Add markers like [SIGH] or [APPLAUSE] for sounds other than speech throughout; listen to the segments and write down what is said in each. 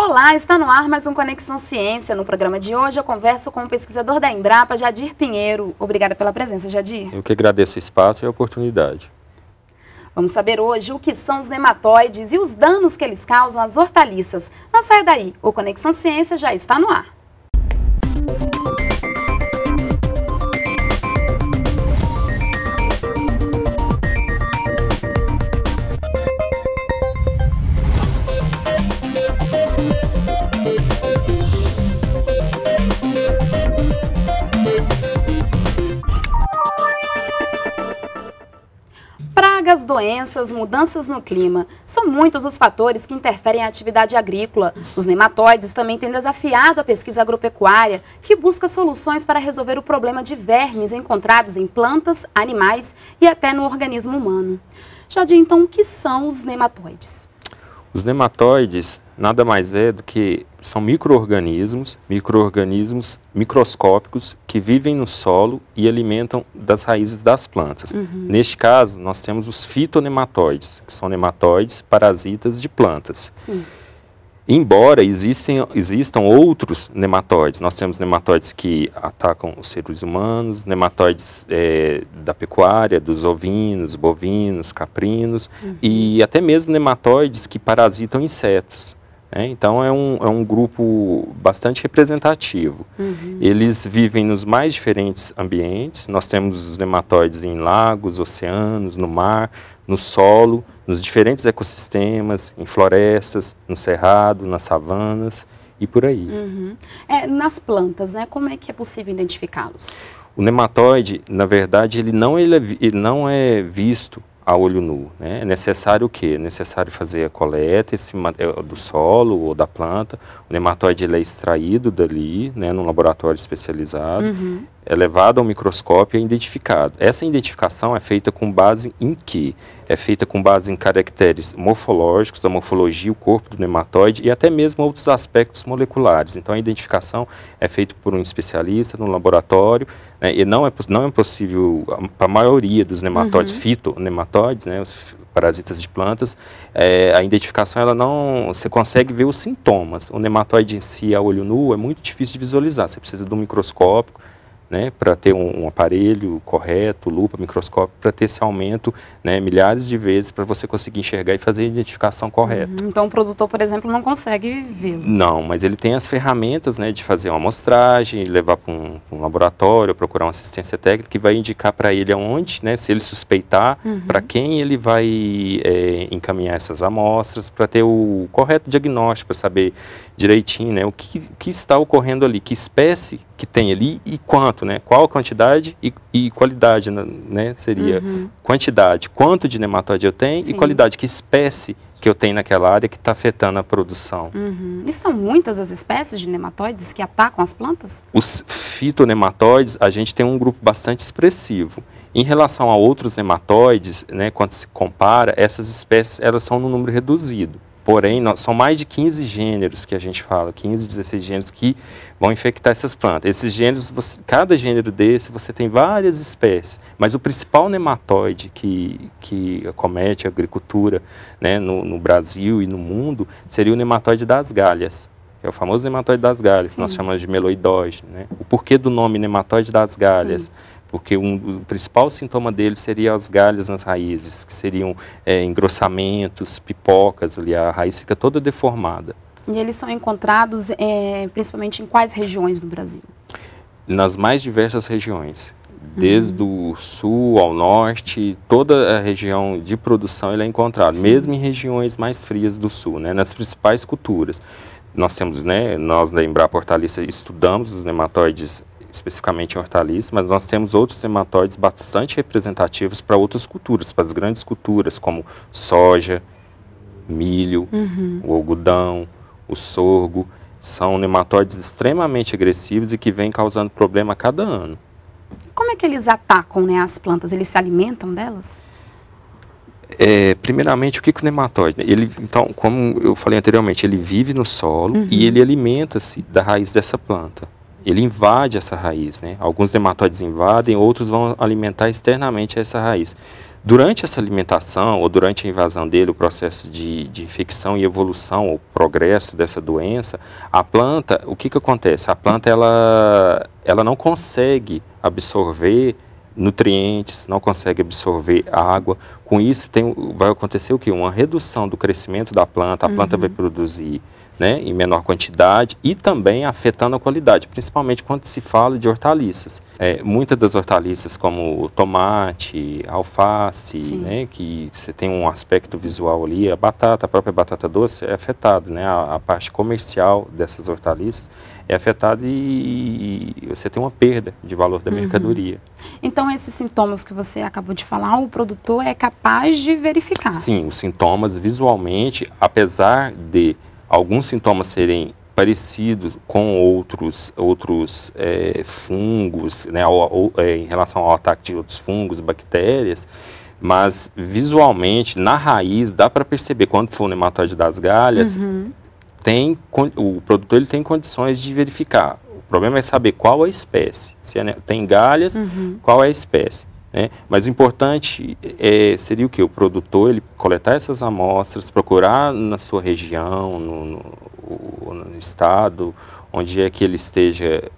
Olá, está no ar mais um Conexão Ciência. No programa de hoje eu converso com o pesquisador da Embrapa, Jadir Pinheiro. Obrigada pela presença, Jadir. Eu que agradeço o espaço e a oportunidade. Vamos saber hoje o que são os nematóides e os danos que eles causam às hortaliças. Não saia daí, o Conexão Ciência já está no ar. Música pragas, doenças, mudanças no clima. São muitos os fatores que interferem na atividade agrícola. Os nematóides também têm desafiado a pesquisa agropecuária, que busca soluções para resolver o problema de vermes encontrados em plantas, animais e até no organismo humano. Já de então, o que são os nematóides? Os nematóides nada mais é do que são microorganismos, microorganismos microscópicos que vivem no solo e alimentam das raízes das plantas. Uhum. Neste caso, nós temos os fitonematóides, que são nematóides parasitas de plantas. Sim. Embora existem, existam outros nematóides, nós temos nematóides que atacam os seres humanos, nematóides é, da pecuária, dos ovinos, bovinos, caprinos uhum. e até mesmo nematóides que parasitam insetos. Né? então é um, é um grupo bastante representativo. Uhum. Eles vivem nos mais diferentes ambientes. Nós temos os nematóides em lagos, oceanos, no mar, no solo, nos diferentes ecossistemas, em florestas, no cerrado, nas savanas e por aí. Uhum. É, nas plantas, né? Como é que é possível identificá-los? O nematóide, na verdade, ele não, ele, é ele não é visto a olho nu. Né? É necessário o quê? É necessário fazer a coleta esse, é, do solo ou da planta, o nematóide ele é extraído dali, né, num laboratório especializado, uhum. é levado ao microscópio e é identificado. Essa identificação é feita com base em quê? É feita com base em caracteres morfológicos, da morfologia, o corpo do nematóide e até mesmo outros aspectos moleculares. Então, a identificação é feita por um especialista no laboratório, né? E não é, não é possível, para a maioria dos nematóides, uhum. fitonematóides, né, os parasitas de plantas, é, a identificação, ela não, você consegue ver os sintomas. O nematóide em si, a olho nu, é muito difícil de visualizar, você precisa de um microscópio, né, para ter um, um, aparelho correto, lupa, microscópio, para ter esse aumento né, milhares de vezes para você conseguir enxergar e fazer a identificação correta. Uhum, então o produtor, por exemplo, não consegue vê-lo. Não, mas ele tem as ferramentas né, de fazer uma amostragem, levar para um, um, laboratório, procurar uma assistência técnica que vai indicar para ele aonde, né, se ele suspeitar, uhum. para quem ele vai é, encaminhar essas amostras, para ter o correto diagnóstico, para saber direitinho, né? O que, que está ocorrendo ali, que espécie que tem ali e quanto, né? Qual quantidade e, e qualidade, né, né? Seria uhum. quantidade, quanto de nematóide eu tenho Sim. e qualidade, que espécie que eu tenho naquela área que está afetando a produção. Uhum. E são muitas as espécies de nematóides que atacam as plantas? Os fitonematóides, a gente tem um grupo bastante expressivo. Em relação a outros nematóides, né, quando se compara, essas espécies elas são no número reduzido. Porém, nós, são mais de 15 gêneros que a gente fala, 15, 16 gêneros que vão infectar essas plantas. Esses gêneros, você, cada gênero desse, você tem várias espécies, mas o principal nematóide que, que acomete a agricultura né, no, no Brasil e no mundo seria o nematóide das galhas. É o famoso nematóide das galhas, Sim. que nós chamamos de meloidóide. Né? O porquê do nome nematóide das galhas? Sim porque um, o principal sintoma dele seria as galhas nas raízes, que seriam é, engrossamentos, pipocas ali, a raiz fica toda deformada. E eles são encontrados é, principalmente em quais regiões do Brasil? Nas mais diversas regiões, uhum. desde uhum. o sul ao norte, toda a região de produção ele é encontrado, Sim. mesmo em regiões mais frias do sul, né, nas principais culturas. Nós temos, né, nós da Embrapa Hortaliça estudamos os nematóides especificamente em hortaliças, mas nós temos outros nematóides bastante representativos para outras culturas, para as grandes culturas, como soja, milho, uhum. o algodão, o sorgo. São nematóides extremamente agressivos e que vêm causando problema a cada ano. Como é que eles atacam né, as plantas? Eles se alimentam delas? É, primeiramente, o que, que o nematóide? Ele, então, como eu falei anteriormente, ele vive no solo uhum. e ele alimenta-se da raiz dessa planta ele invade essa raiz. Né? Alguns nematóides invadem, outros vão alimentar externamente essa raiz. Durante essa alimentação, ou durante a invasão dele, o processo de, de infecção e evolução, o progresso dessa doença, a planta, o que, que acontece? A planta ela, ela não consegue absorver nutrientes, não consegue absorver água. Com isso, tem, vai acontecer o que? Uma redução do crescimento da planta, a planta vai uhum. produzir né, em menor quantidade e também afetando a qualidade, principalmente quando se fala de hortaliças. É, muitas das hortaliças, como tomate, alface, né, que você tem um aspecto visual ali, a batata, a própria batata doce é afetada, né, a, a, parte comercial dessas hortaliças é afetada e, e, você tem uma perda de valor da uhum. mercadoria. Então, esses sintomas que você acabou de falar, o produtor é capaz de verificar? Sim, os sintomas visualmente, apesar de alguns sintomas serem parecidos com outros, outros é, fungos, né, ou, ou, é, em relação ao ataque de outros fungos, bactérias, mas visualmente, na raiz, dá para perceber quando for o nematóide das galhas, uhum. tem, o produtor ele tem condições de verificar. O problema é saber qual é a espécie. Se é tem galhas, uhum. qual é a espécie. Né? Mas o importante é, seria o que? O produtor ele coletar essas amostras, procurar na sua região, no, no, no estado, onde é que ele esteja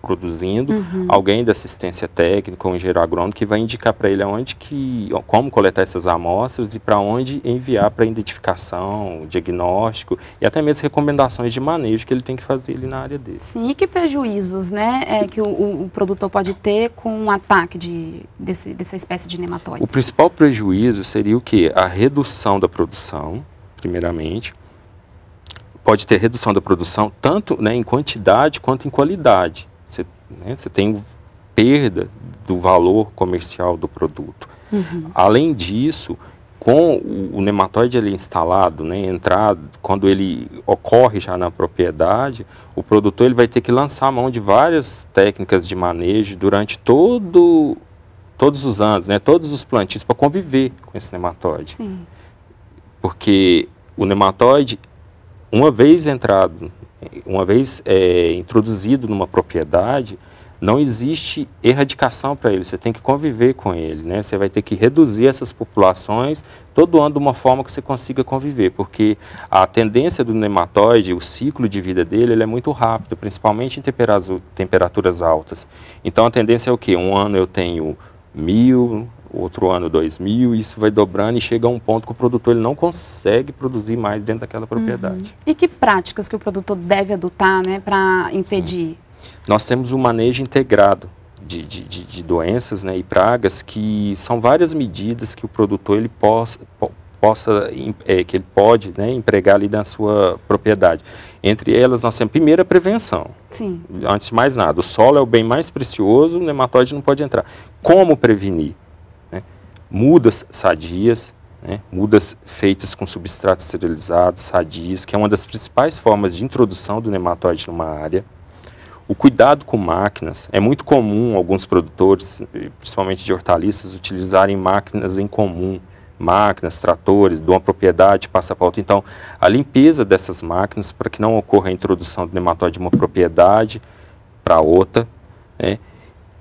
produzindo, uhum. alguém da assistência técnica, um engenheiro agrônomo, que vai indicar para ele aonde que, como coletar essas amostras e para onde enviar para identificação, diagnóstico e até mesmo recomendações de manejo que ele tem que fazer ali na área dele. Sim, e que prejuízos né, é, que o, o produtor pode ter com o um ataque de, desse, dessa espécie de nematóide? O principal prejuízo seria o quê? A redução da produção, primeiramente, pode ter redução da produção tanto né, em quantidade quanto em qualidade. Né? Você tem perda do valor comercial do produto. Uhum. Além disso, com o, nematóide ali instalado, né, entrado, quando ele ocorre já na propriedade, o produtor ele vai ter que lançar a mão de várias técnicas de manejo durante todo, todos os anos, né, todos os plantios para conviver com esse nematóide. Sim. Porque o nematóide, uma vez entrado uma vez é, introduzido numa propriedade, não existe erradicação para ele, você tem que conviver com ele, né? Você vai ter que reduzir essas populações todo ano de uma forma que você consiga conviver, porque a tendência do nematóide, o ciclo de vida dele, ele é muito rápido, principalmente em temperaturas altas. Então a tendência é o quê? Um ano eu tenho mil, outro ano 2000, isso vai dobrando e chega a um ponto que o produtor ele não consegue produzir mais dentro daquela uhum. propriedade. Uhum. E que práticas que o produtor deve adotar né, para impedir? Sim. Nós temos um manejo integrado de, de, de, de, doenças né, e pragas que são várias medidas que o produtor ele possa, po, possa é, que ele pode né, empregar ali na sua propriedade. Entre elas, nós temos primeiro a prevenção. Sim. Antes de mais nada, o solo é o bem mais precioso, o nematóide não pode entrar. Como prevenir? mudas sadias, né, mudas feitas com substratos esterilizados, sadias que é uma das principais formas de introdução do nematóide numa área. O cuidado com máquinas. É muito comum alguns produtores, principalmente de hortaliças, utilizarem máquinas em comum, máquinas, tratores, de uma propriedade, passa a outra. Então, a limpeza dessas máquinas para que não ocorra a introdução do nematóide de uma propriedade para outra. Né?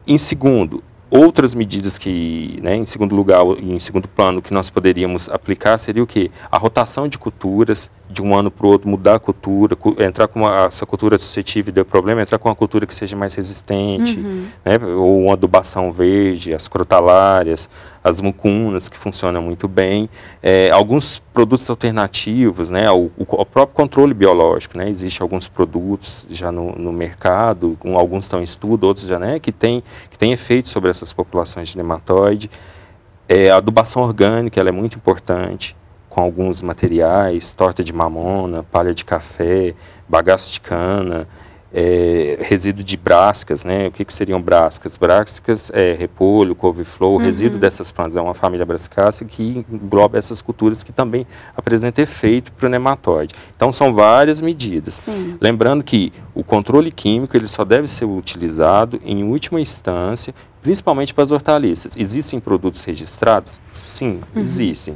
Em segundo, Outras medidas que, né, em segundo lugar, em segundo plano, que nós poderíamos aplicar seria o quê? A rotação de culturas, de um ano para o outro, mudar a cultura, entrar com uma, essa cultura suscetível de problema, entrar com uma cultura que seja mais resistente, uhum. né, ou uma adubação verde, as crotalárias, as mucunas, que funcionam muito bem, é, alguns produtos alternativos, né, o, o, próprio controle biológico, né, existe alguns produtos já no, no mercado, um, alguns estão em estudo, outros já, né, que tem, que tem efeito sobre essas populações de nematóide. É, a adubação orgânica, ela é muito importante, com alguns materiais, torta de mamona, palha de café, bagaço de cana, é, resíduo de brascas, né? O que, que seriam brascas? Brascas é repolho, couve-flor, uhum. resíduo dessas plantas, é uma família brascácea que engloba essas culturas que também apresenta efeito para o nematóide. Então são várias medidas. Sim. Lembrando que o controle químico ele só deve ser utilizado em última instância, principalmente para as hortaliças. Existem produtos registrados? Sim, uhum. existem.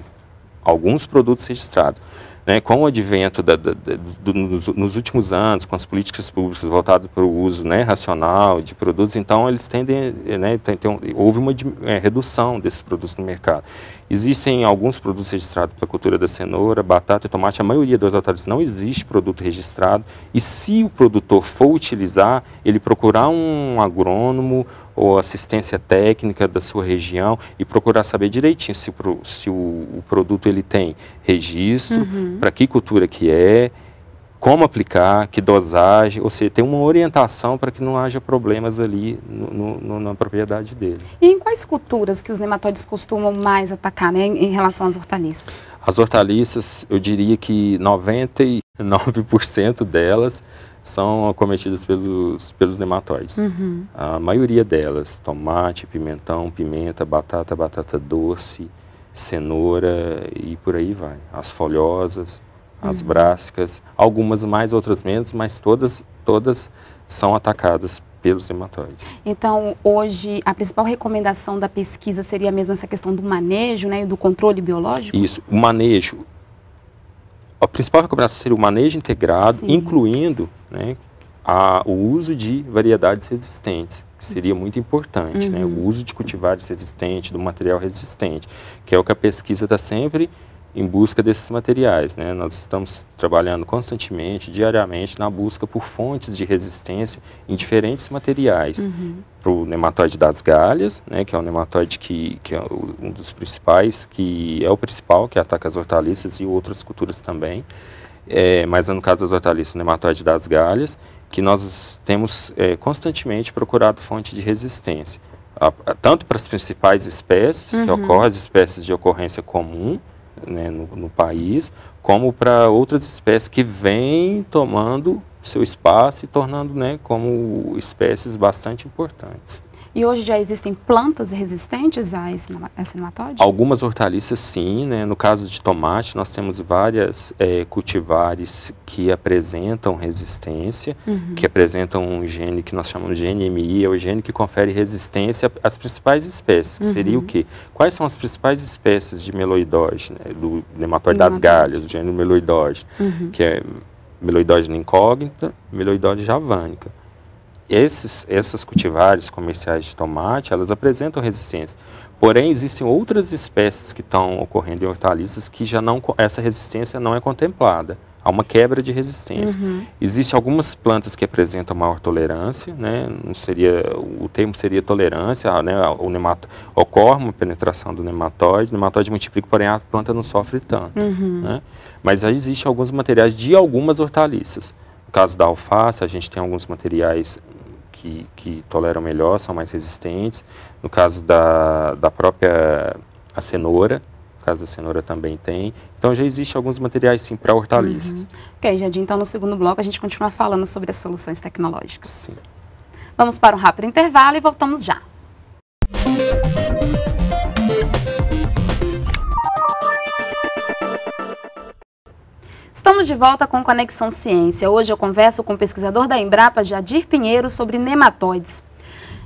Alguns produtos registrados né, com o advento da, da, da, do, nos, nos, últimos anos, com as políticas públicas voltadas para o uso né, racional de produtos, então eles tendem, né, tem, tem, houve uma é, redução desses produtos no mercado. Existem alguns produtos registrados para a cultura da cenoura, batata e tomate. A maioria das hortaliças não existe produto registrado. E se o produtor for utilizar, ele procurar um agrônomo ou assistência técnica da sua região e procurar saber direitinho se, se o, o, produto ele tem registro, uhum. para que cultura que é como aplicar, que dosagem, ou seja, tem uma orientação para que não haja problemas ali no, no, na propriedade dele. E em quais culturas que os nematóides costumam mais atacar, né, em relação às hortaliças? As hortaliças, eu diria que 99% delas são acometidas pelos, pelos nematóides. Uhum. A maioria delas, tomate, pimentão, pimenta, batata, batata doce, cenoura e por aí vai. As folhosas, as uhum. brássicas, algumas mais, outras menos, mas todas, todas são atacadas pelos hematóides. Então, hoje, a principal recomendação da pesquisa seria mesmo essa questão do manejo, né, e do controle biológico? Isso, o manejo. A principal recomendação seria o manejo integrado, Sim. incluindo né, a, o uso de variedades resistentes, que seria muito importante, uhum. né, o uhum. uso de cultivares resistentes, do material resistente, que é o que a pesquisa está sempre em busca desses materiais. Né? Nós estamos trabalhando constantemente, diariamente, na busca por fontes de resistência em diferentes materiais. Uhum. Para o nematóide das galhas, né, que é um nematóide que, que é um dos principais, que é o principal, que ataca as hortaliças e outras culturas também. É, mas no caso das hortaliças, o nematóide das galhas, que nós temos é, constantemente procurado fonte de resistência. A, a, tanto para as principais espécies, uhum. que ocorrem, as espécies de ocorrência comum, né, no, no, país, como para outras espécies que vêm tomando seu espaço e tornando né, como espécies bastante importantes. E hoje já existem plantas resistentes a esse nematóide? Algumas hortaliças sim, né? No caso de tomate, nós temos várias é, cultivares que apresentam resistência, uhum. que apresentam um gene que nós chamamos de NMI, é o gene que confere resistência às principais espécies, que uhum. seria o uhum. quê? Quais são as principais espécies de meloidóide, né? do nematóide das galhas, do gênero meloidóide, uhum. que é meloidóide incógnita, meloidóide javânica esses, essas cultivares comerciais de tomate, elas apresentam resistência. Porém, existem outras espécies que estão ocorrendo em hortaliças que já não essa resistência não é contemplada. Há uma quebra de resistência. Uhum. Existem algumas plantas que apresentam maior tolerância, né? seria, o termo seria tolerância, ah, né? O nemato, ocorre uma penetração do nematóide, o nematóide multiplica, porém a planta não sofre tanto. Uhum. Né? Mas já existem alguns materiais de algumas hortaliças. No caso da alface, a gente tem alguns materiais que, que toleram melhor, são mais resistentes. No caso da, da própria a cenoura, no caso da cenoura também tem. Então já existe alguns materiais sim para hortaliças. Uhum. Ok, Jardim, então no segundo bloco a gente continua falando sobre as soluções tecnológicas. Sim. Vamos para um rápido intervalo e voltamos já. Música Estamos de volta com Conexão Ciência. Hoje eu converso com o pesquisador da Embrapa, Jadir Pinheiro, sobre nematóides.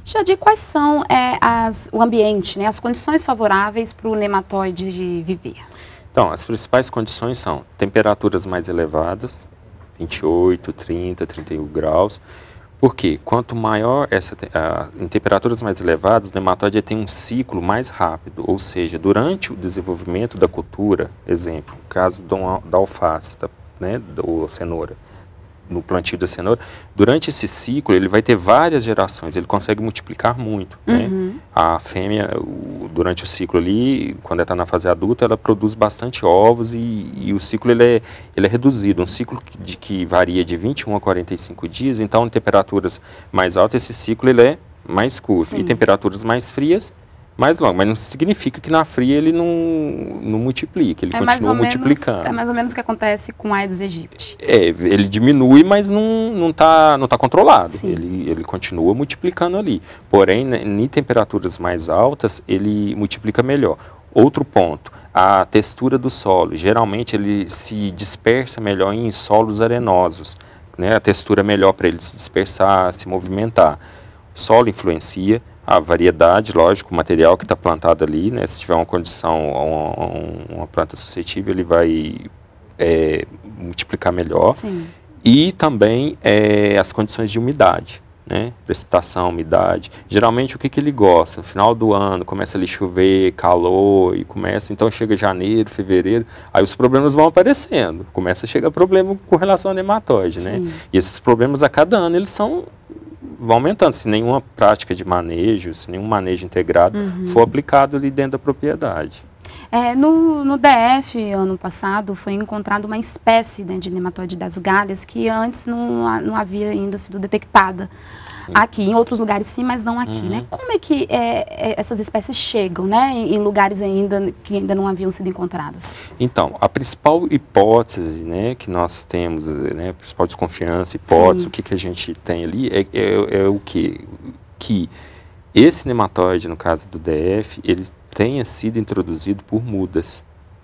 Jadir, quais são é, as, o ambiente, né, as condições favoráveis para o nematóide viver? Então, as principais condições são temperaturas mais elevadas, 28, 30, 31 graus, por quê? Quanto maior essa a, em temperaturas mais elevadas, o nematóide tem um ciclo mais rápido, ou seja, durante o desenvolvimento da cultura, exemplo, caso da alface, né, ou cenoura, no plantio da cenoura, durante esse ciclo ele vai ter várias gerações, ele consegue multiplicar muito. Né? Uhum. Né? A fêmea, durante o ciclo ali, quando ela está na fase adulta, ela produz bastante ovos e, e, o ciclo ele é, ele é reduzido. Um ciclo de, que varia de 21 a 45 dias, então em temperaturas mais altas esse ciclo ele é mais curto. Sim. E temperaturas mais frias, mais longo, mas não significa que na fria ele não, não multiplica, ele é continua multiplicando. é mais ou menos o que acontece com Aedes aegypti. É, ele diminui, mas não está não tá, não tá controlado, ele, ele continua multiplicando ali. Porém, né, em temperaturas mais altas, ele multiplica melhor. Outro ponto, a textura do solo. Geralmente ele se dispersa melhor em solos arenosos. Né? A textura é melhor para ele se dispersar, se movimentar. O solo influencia, a variedade, lógico, o material que está plantado ali, né? Se tiver uma condição, uma, uma planta suscetível, ele vai é, multiplicar melhor. Sim. E também é, as condições de umidade, né? Precipitação, umidade. Geralmente, o que, que ele gosta? No final do ano, começa ali chover, calor, e começa, então chega janeiro, fevereiro, aí os problemas vão aparecendo. Começa a chegar problema com relação ao nematóide, né? E esses problemas, a cada ano, eles são vão aumentando. Se nenhuma prática de manejo, se nenhum manejo integrado uhum. for aplicado ali dentro da propriedade. É, no, no, DF, ano passado, foi encontrada uma espécie né, de nematóide das galhas que antes não, não havia ainda sido detectada. Aqui, em outros lugares sim, mas não aqui, né? uhum. né? Como é que é, é, essas espécies chegam, né? Em, em, lugares ainda que ainda não haviam sido encontradas? Então, a principal hipótese, né, que nós temos, né, a principal desconfiança, hipótese, sim. o que, que a gente tem ali é, é, é o que que esse nematóide, no caso do DF, ele tenha sido introduzido por mudas,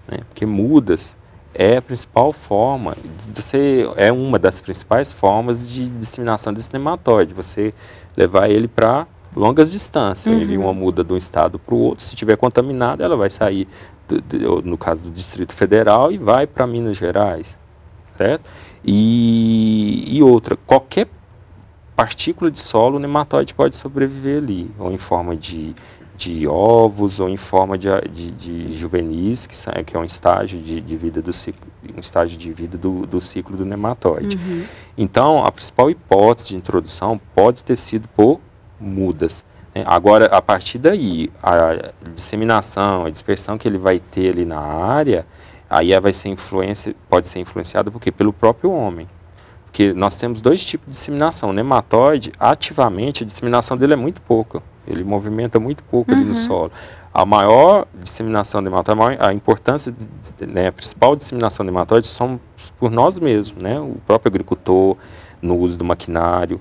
né? Porque mudas é a principal forma, de você, é uma das principais formas de disseminação desse nematóide, você levar ele para longas distâncias. Uhum. Ele uma muda de um estado para o outro, se tiver contaminado, ela vai sair, do, do, no caso do Distrito Federal, e vai para Minas Gerais, certo? E, e outra, qualquer partícula de solo, o nematóide pode sobreviver ali, ou em forma de de ovos ou em forma de, de, de juvenis, que, são, que é um estágio de, de, vida do ciclo, um estágio de vida do, do ciclo do nematóide. Uhum. Então, a principal hipótese de introdução pode ter sido por mudas. Né? Agora, a partir daí, a disseminação, a dispersão que ele vai ter ali na área, aí vai ser influência, pode ser influenciada porque pelo próprio homem. Porque nós temos dois tipos de disseminação. O nematóide, ativamente, a disseminação dele é muito pouca ele movimenta muito pouco uhum. ali no uhum. solo. A maior disseminação de hematóide, a importância, de, né, a principal disseminação de hematóide são por nós mesmos, né? O próprio agricultor, no uso do maquinário,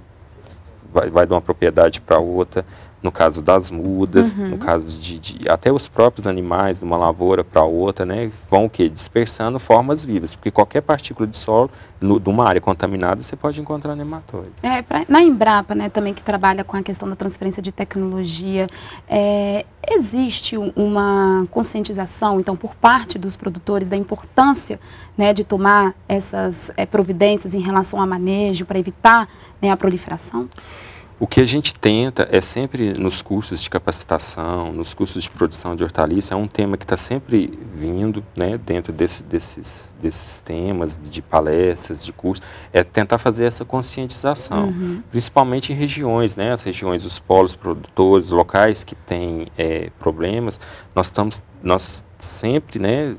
vai, vai de uma propriedade para outra no caso das mudas, uhum. no caso de, de, até os próprios animais de uma lavoura para outra, né, vão o quê? dispersando formas vivas, porque qualquer partícula de solo no, de uma área contaminada você pode encontrar nematóides. É, pra, na Embrapa, né, também que trabalha com a questão da transferência de tecnologia, é, existe uma conscientização, então, por parte dos produtores da importância, né, de tomar essas é, providências em relação a manejo para evitar né, a proliferação? O que a gente tenta é sempre nos cursos de capacitação, nos cursos de produção de hortaliça, é um tema que está sempre vindo né, dentro desse, desses, desses temas de palestras, de cursos, é tentar fazer essa conscientização, uhum. principalmente em regiões, né, as regiões, os polos produtores, locais que têm é, problemas, nós estamos nós sempre, né,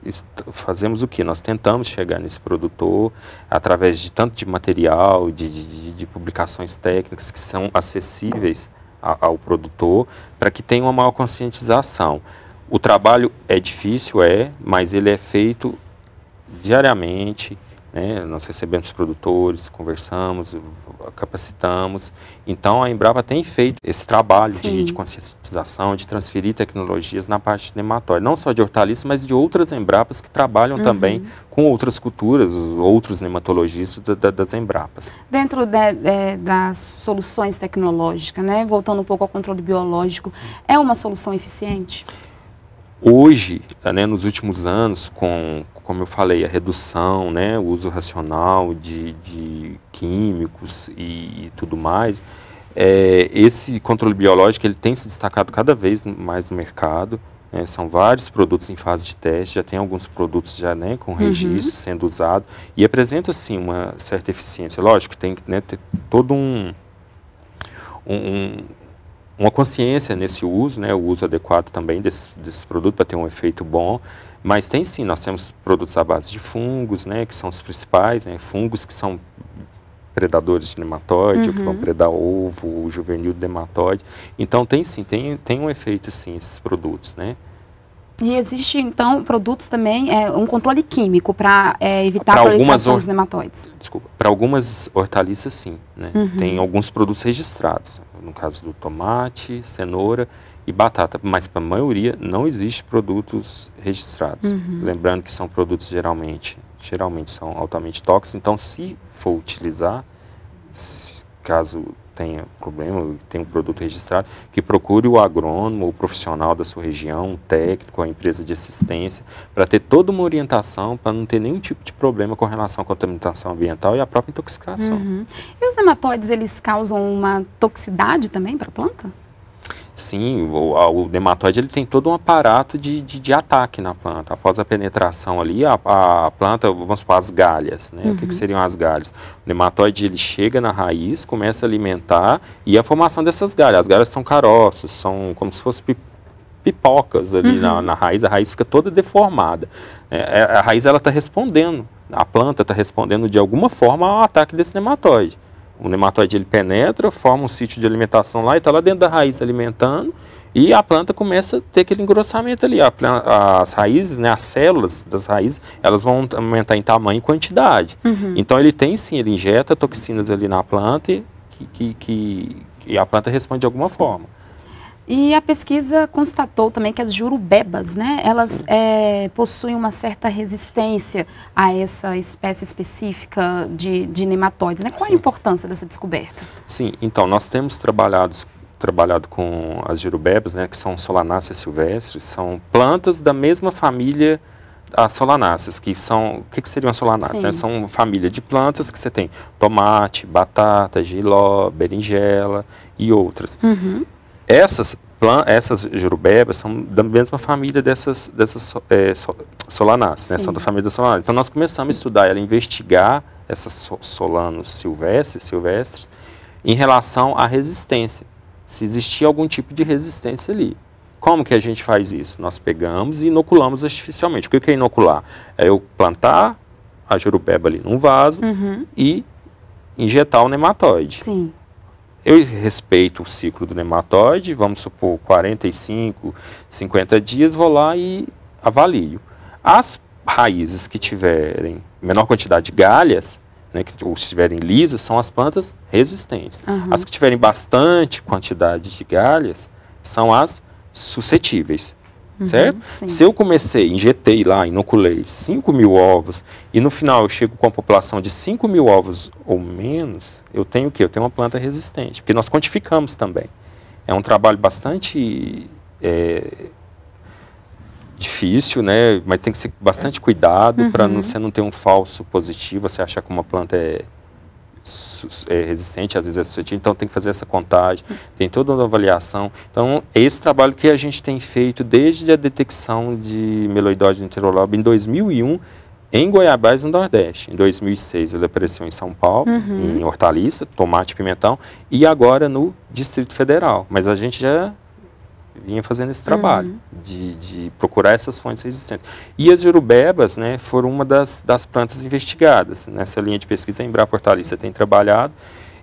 fazemos o que? Nós tentamos chegar nesse produtor através de tanto de material, de, de, de publicações técnicas que são acessíveis a, ao produtor, para que tenha uma maior conscientização. O trabalho é difícil, é, mas ele é feito diariamente, né? Nós recebemos produtores, conversamos, capacitamos. Então a Embrapa tem feito esse trabalho de, de, conscientização, de transferir tecnologias na parte de nematóide, não só de hortaliças, mas de outras Embrapas que trabalham uhum. também com outras culturas, outros nematologistas da, da, das Embrapas. Dentro de, de, é, das soluções tecnológicas, né? voltando um pouco ao controle biológico, é uma solução eficiente? Hoje, né, nos últimos anos, com, como eu falei, a redução, né, o uso racional de, de químicos e, e, tudo mais, é, esse controle biológico ele tem se destacado cada vez mais no mercado. Né, são vários produtos em fase de teste, já tem alguns produtos já né, com registro uhum. sendo usado e apresenta sim uma certa eficiência. Lógico, tem que né, ter todo um, um, uma consciência nesse uso, né, o uso adequado também desse, desse produto para ter um efeito bom. Mas tem sim, nós temos produtos à base de fungos, né, que são os principais, né, fungos que são predadores de nematóide, uhum. que vão uhum. predar ovo, o juvenil de nematóide. Então tem sim, tem, tem um efeito sim esses produtos, né? E existe, então, produtos também, é, um controle químico para é, evitar pra a proliferação or... dos nematóides. Desculpa. Para algumas hortaliças, sim. Né? Uhum. Tem alguns produtos registrados. No caso do tomate, cenoura e batata. Mas para a maioria não existe produtos registrados. Uhum. Lembrando que são produtos geralmente, geralmente são altamente tóxicos. Então, se for utilizar, se, caso tenha problema, tem um produto registrado, que procure o agrônomo, o profissional da sua região, o técnico, a empresa de assistência, para ter toda uma orientação, para não ter nenhum tipo de problema com relação à contaminação ambiental e à própria intoxicação. Uhum. E os nematóides, eles causam uma toxicidade também para a planta? Sim, o, o nematóide ele tem todo um aparato de, de, de, ataque na planta. Após a penetração ali, a, a planta, vamos supor, as galhas, né? Uhum. O que, que, uhum. seriam as galhas? O nematóide ele chega na raiz, começa a alimentar e a formação dessas galhas. As galhas são caroços, são como se fosse pipocas ali uhum. na, na, raiz, a raiz fica toda deformada. É, é a raiz ela está respondendo, a planta está respondendo de alguma forma ao ataque desse nematóide. O nematóide ele penetra, forma um sítio de alimentação lá e está lá dentro da raiz alimentando e a planta começa a ter aquele engrossamento ali. A, as raízes, né, as células das raízes, elas vão aumentar em tamanho e quantidade. Uhum. Então ele tem sim, ele injeta toxinas ali na planta e, que, que, que, e a planta responde de alguma forma. E a pesquisa constatou também que as jurubebas, né, elas é, possuem uma certa resistência a essa espécie específica de, de nematóides. Né? Qual Sim. a importância dessa descoberta? Sim, então, nós temos trabalhado, trabalhado com as jurubebas, né, que são solanáceas silvestres, são plantas da mesma família as ah, solanáceas, que são, o que, que seriam as solanáceas? Né? São uma família de plantas que você tem tomate, batata, giló, berinjela e outras. Uhum. Essas, essas jurubebas são da mesma família dessas, dessas é, eh, solanáceas, né? são da família das solanáceas. Então nós começamos a estudar a investigar essas solanos silvestres, silvestres em relação à resistência, se existia algum tipo de resistência ali. Como que a gente faz isso? Nós pegamos e inoculamos artificialmente. O que é inocular? É eu plantar a jurubeba ali num vaso uhum. e injetar o nematóide. Sim. Eu respeito o ciclo do nematóide, vamos supor 45, 50 dias, vou lá e avalio. As raízes que tiverem menor quantidade de galhas, né, que, ou estiverem lisas, são as plantas resistentes. Uhum. As que tiverem bastante quantidade de galhas são as suscetíveis. Uhum, certo? Se eu comecei, injetei lá, inoculei 5 mil ovos, e no final eu chego com a população de 5 mil ovos ou menos, eu tenho o quê? Eu tenho uma planta resistente, porque nós quantificamos também. É um trabalho bastante é, difícil, né? mas tem que ser bastante cuidado uhum. para você não ter um falso positivo, você achar que uma planta é é resistente, às vezes é suscetível, então tem que fazer essa contagem, tem toda uma avaliação. Então, é esse trabalho que a gente tem feito desde a detecção de meloidose enterolobo em 2001 em Goiabás, no Nordeste. Em 2006 ele apareceu em São Paulo, uhum. em hortaliça, tomate e pimentão, e agora no Distrito Federal. Mas a gente já vinha fazendo esse trabalho uhum. de, de, procurar essas fontes resistentes. E as jurubebas né, foram uma das, das plantas investigadas. Nessa linha de pesquisa, a Embrapa Portalista tem trabalhado.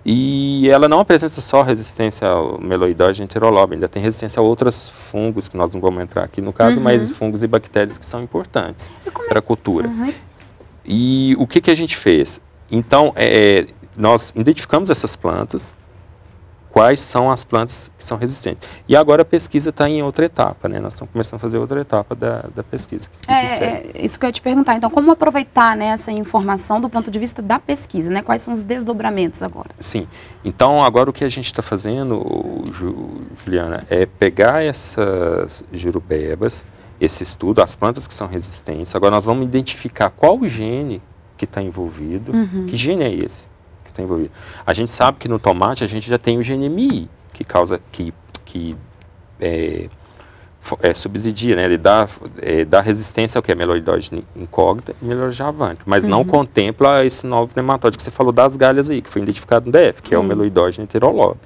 E ela não apresenta só resistência ao meloidóide enterolobe, ainda tem resistência a outros fungos, que nós não vamos entrar aqui no caso, uhum. mas fungos e bactérias que são importantes para a cultura. Uhum. E o que, que a gente fez? Então, é, nós identificamos essas plantas, quais são as plantas que são resistentes. E agora a pesquisa está em outra etapa, né? Nós estamos começando a fazer outra etapa da, da pesquisa. É, é, isso que eu ia te perguntar. Então, como aproveitar né, essa informação do ponto de vista da pesquisa, né? Quais são os desdobramentos agora? Sim. Então, agora o que a gente está fazendo, Juliana, é pegar essas jurubebas, esse estudo, as plantas que são resistentes. Agora nós vamos identificar qual o gene que está envolvido, uhum. que gene é esse? que está envolvido. A gente sabe que no tomate a gente já tem o GNMI, que causa, que, que é, é, subsidia, né? Ele dá, é, dá resistência ao que? Meloidóide incógnita e melhor javante. Mas uhum. não contempla esse novo nematóide que você falou das galhas aí, que foi identificado no DF, que Sim. é o meloidóide enterolobe.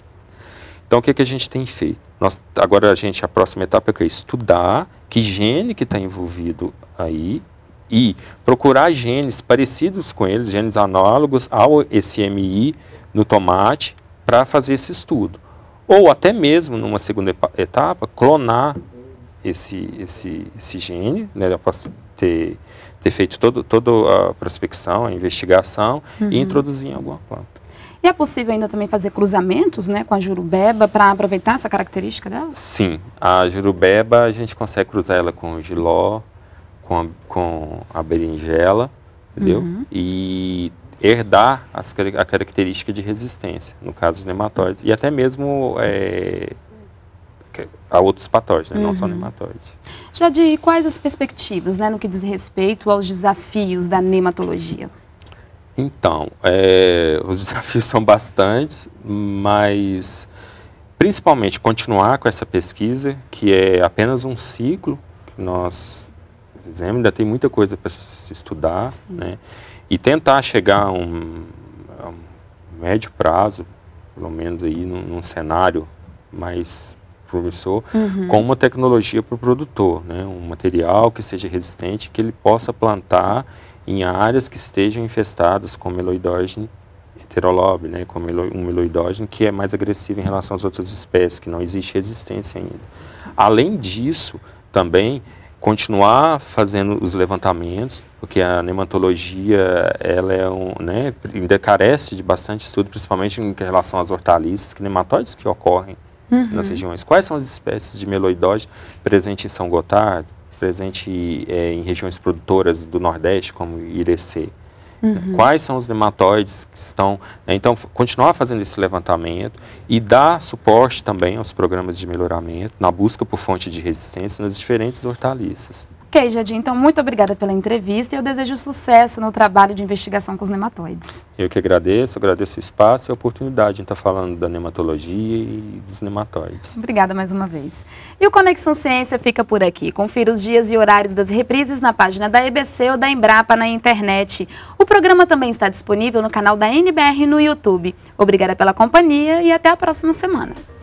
Então, o que, que a gente tem feito? Nós, agora, a gente, a próxima etapa é o quê? Estudar que gene que está envolvido aí e procurar genes parecidos com eles, genes análogos ao SMI no tomate, para fazer esse estudo. Ou até mesmo, numa segunda etapa, clonar esse, esse, esse gene, né, após ter, ter feito todo, toda a prospecção, a investigação, uhum. e introduzir em alguma planta. E é possível ainda também fazer cruzamentos né, com a jurubeba para aproveitar essa característica dela? Sim, a jurubeba a gente consegue cruzar ela com o giló, com a, com a berinjela, entendeu? Uhum. E herdar as, a característica de resistência, no caso dos nematóides. E até mesmo é, a outros patógenos, né? uhum. não só uhum. nematóides. Já de quais as perspectivas né, no que diz respeito aos desafios da nematologia? Então, é, os [LAUGHS] desafios são bastantes, mas principalmente continuar com essa pesquisa, que é apenas um ciclo que nós por exemplo, ainda tem muita coisa para se estudar, Sim. né? E tentar chegar a um, a um, médio prazo, pelo menos aí num, num cenário mais promissor, uhum. com uma tecnologia para o produtor, né? Um material que seja resistente, que ele possa plantar em áreas que estejam infestadas com meloidógeno heterolobe, né, como um meloidógeno, que é mais agressivo em relação às outras espécies, que não existe resistência ainda. Além disso, também continuar fazendo os levantamentos, porque a nematologia ela é um, né, ainda carece de bastante estudo, principalmente em relação às hortaliças, que nematóides que ocorrem uhum. nas regiões. Quais são as espécies de meloidóide presentes em São Gotardo, presente é, em regiões produtoras do Nordeste, como Irecê? Uhum. Quais são os nematóides que estão. Né? Então, continuar fazendo esse levantamento e dar suporte também aos programas de melhoramento na busca por fonte de resistência nas diferentes hortaliças. Ok, então muito obrigada pela entrevista e eu desejo sucesso no trabalho de investigação com os nematóides. Eu que agradeço, agradeço o espaço e a oportunidade de estar falando da nematologia e dos nematóides. Obrigada mais uma vez. E o Conexão Ciência fica por aqui. Confira os dias e horários das reprises na página da EBC ou da Embrapa na internet. O programa também está disponível no canal da NBR no YouTube. Obrigada pela companhia e até a próxima semana.